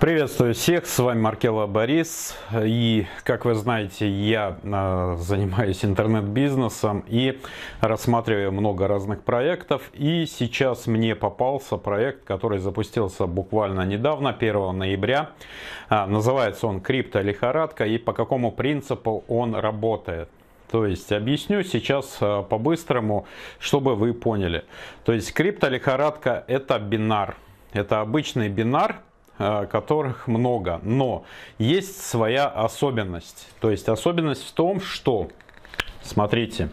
Приветствую всех, с вами Маркела Борис. И, как вы знаете, я э, занимаюсь интернет-бизнесом и рассматриваю много разных проектов. И сейчас мне попался проект, который запустился буквально недавно, 1 ноября. А, называется он «Крипто-лихорадка» и по какому принципу он работает. То есть объясню сейчас э, по-быстрому, чтобы вы поняли. То есть крипто-лихорадка это бинар. Это обычный бинар, Э, которых много. Но есть своя особенность. То есть особенность в том, что, смотрите,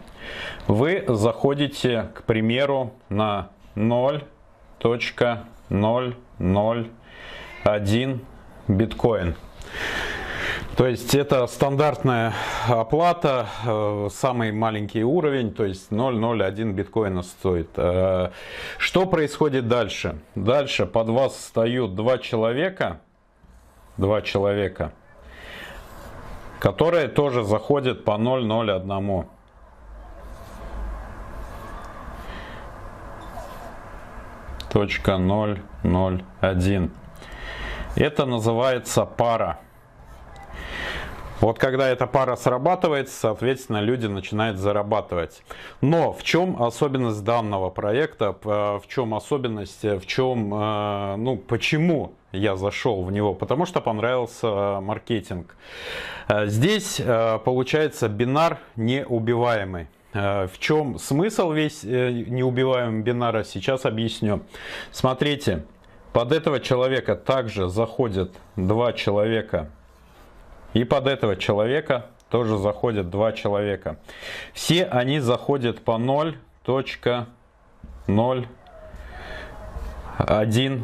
вы заходите, к примеру, на 0.001 биткоин. То есть это стандартная оплата, э, самый маленький уровень, то есть 0,01 биткоина стоит. Э, что происходит дальше? Дальше под вас встают два человека, два человека, которые тоже заходят по 0,01. Точка 001. Это называется пара. Вот когда эта пара срабатывает, соответственно, люди начинают зарабатывать. Но в чем особенность данного проекта, э, в чем особенность, э, в чем, э, ну, почему я зашел в него? Потому что понравился маркетинг. Здесь получается бинар неубиваемый. В чем смысл весь неубиваемого бинара, сейчас объясню. Смотрите, под этого человека также заходят два человека – и под этого человека тоже заходят два человека. Все они заходят по 0.01 э,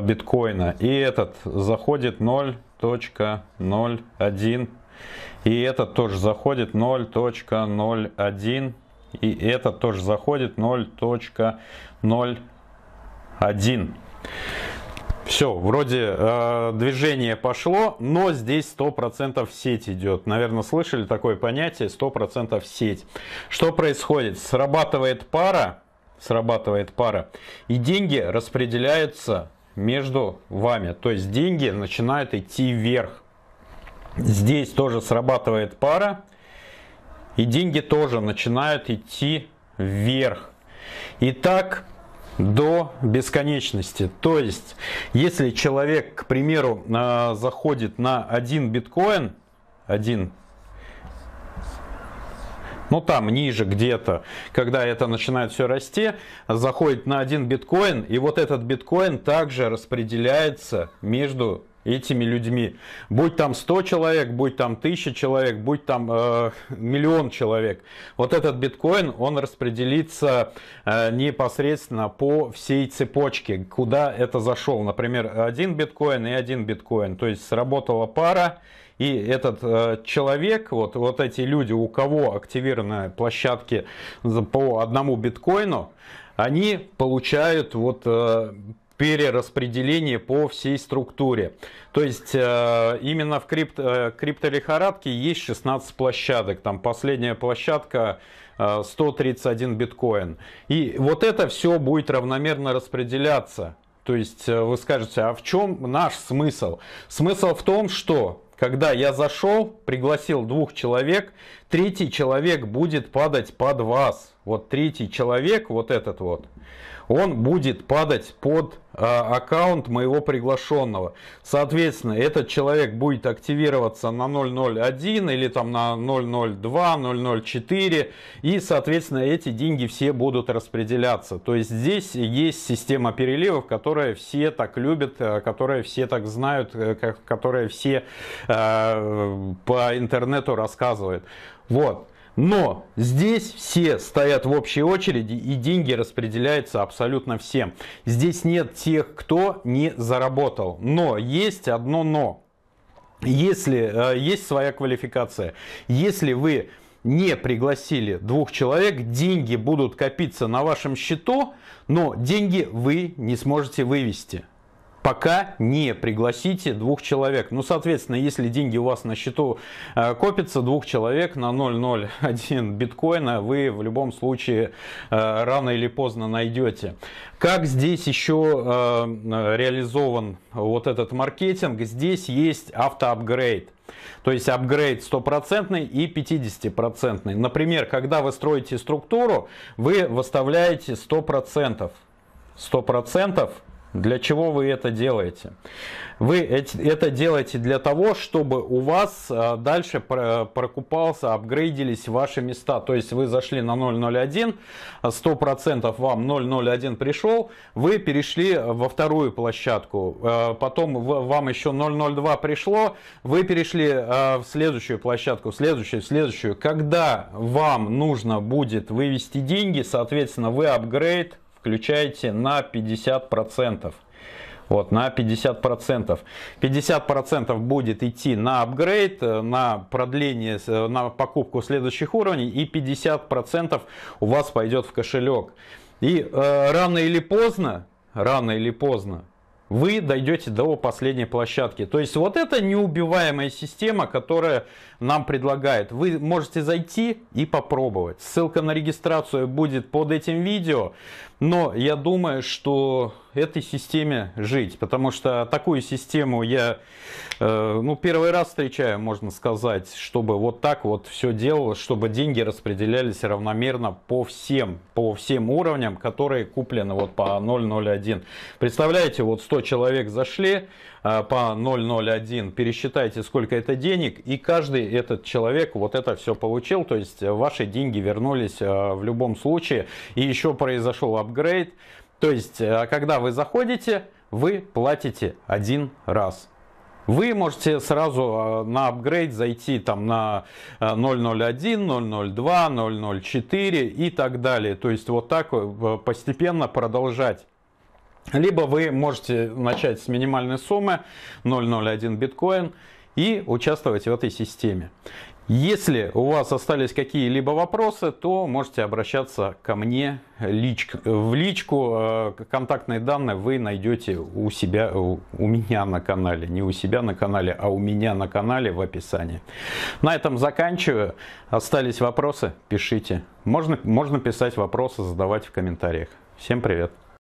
биткоина. И этот заходит 0.01. И этот тоже заходит 0.01. И этот тоже заходит 0.01. Все, вроде э, движение пошло, но здесь 100% сеть идет. Наверное, слышали такое понятие 100% сеть. Что происходит? Срабатывает пара, срабатывает пара, и деньги распределяются между вами. То есть деньги начинают идти вверх. Здесь тоже срабатывает пара, и деньги тоже начинают идти вверх. Итак, до бесконечности. То есть, если человек, к примеру, э, заходит на один биткоин, один ну там ниже где-то, когда это начинает все расти, заходит на один биткоин, и вот этот биткоин также распределяется между этими людьми. Будь там 100 человек, будь там 1000 человек, будь там э, миллион человек. Вот этот биткоин, он распределится э, непосредственно по всей цепочке, куда это зашел. Например, один биткоин и один биткоин. То есть сработала пара, и этот э, человек, вот, вот эти люди, у кого активированы площадки по одному биткоину, они получают вот э, перераспределение по всей структуре. То есть э, именно в крипто, э, есть 16 площадок. Там последняя площадка 131 э, биткоин. И вот это все будет равномерно распределяться. То есть э, вы скажете, а в чем наш смысл? Смысл в том, что когда я зашел, пригласил двух человек, третий человек будет падать под вас. Вот третий человек, вот этот вот он будет падать под а, аккаунт моего приглашенного. Соответственно, этот человек будет активироваться на 001 или там на 002, 004. И, соответственно, эти деньги все будут распределяться. То есть здесь есть система переливов, которая все так любят, а, которая все так знают, э, которая все э, по интернету рассказывает. Вот. Но здесь все стоят в общей очереди и деньги распределяются абсолютно всем. Здесь нет тех, кто не заработал. Но есть одно но. Если э, есть своя квалификация, если вы не пригласили двух человек, деньги будут копиться на вашем счету, но деньги вы не сможете вывести пока не пригласите двух человек. Ну, соответственно, если деньги у вас на счету э, копятся, двух человек на 0,01 биткоина вы в любом случае э, рано или поздно найдете. Как здесь еще э, реализован вот этот маркетинг? Здесь есть автоапгрейд. То есть апгрейд стопроцентный и 50%. Например, когда вы строите структуру, вы выставляете 100%. 100% для чего вы это делаете? Вы это делаете для того, чтобы у вас э, дальше прокупался, апгрейдились ваши места. То есть вы зашли на 0.01, 100% э, вам 0.01 пришел, вы перешли во вторую площадку. Э, потом вам еще 0.02 пришло, вы перешли в следующую площадку, в следующую, в следующую. Когда вам нужно будет вывести деньги, соответственно, вы апгрейд включаете на 50%. Вот, на 50%. 50% будет идти на апгрейд, э, на продление, э, на покупку следующих уровней, и 50% у вас пойдет в кошелек. И э, рано или поздно, рано или поздно, вы дойдете до последней площадки. То есть вот это неубиваемая система, которая нам предлагает. Вы можете зайти и попробовать. Ссылка на регистрацию будет под этим видео. Но я думаю, что этой системе жить, потому что такую систему я, э, ну, первый раз встречаю, можно сказать, чтобы вот так вот все делалось, чтобы деньги распределялись равномерно по всем, по всем уровням, которые куплены вот по 0,01. Представляете, вот 100 человек зашли э, по 0,01, пересчитайте, сколько это денег, и каждый этот человек вот это все получил, то есть ваши деньги вернулись э, в любом случае, и еще произошел апгрейд, то есть, э, а когда вы заходите, вы платите один раз. Вы можете сразу э, на апгрейд зайти там на 0.01, 0.02, 0.04 и так далее. То есть вот так э, постепенно продолжать. Либо вы можете начать с минимальной суммы 0.01 биткоин и участвовать в этой системе. Если у вас остались какие-либо вопросы, то можете обращаться ко мне лич, в личку. Э, контактные данные вы найдете у себя, у меня на канале. Не у себя на канале, а у меня на канале в описании. На этом заканчиваю. Остались вопросы, пишите. Можно, можно писать вопросы, задавать в комментариях. Всем привет!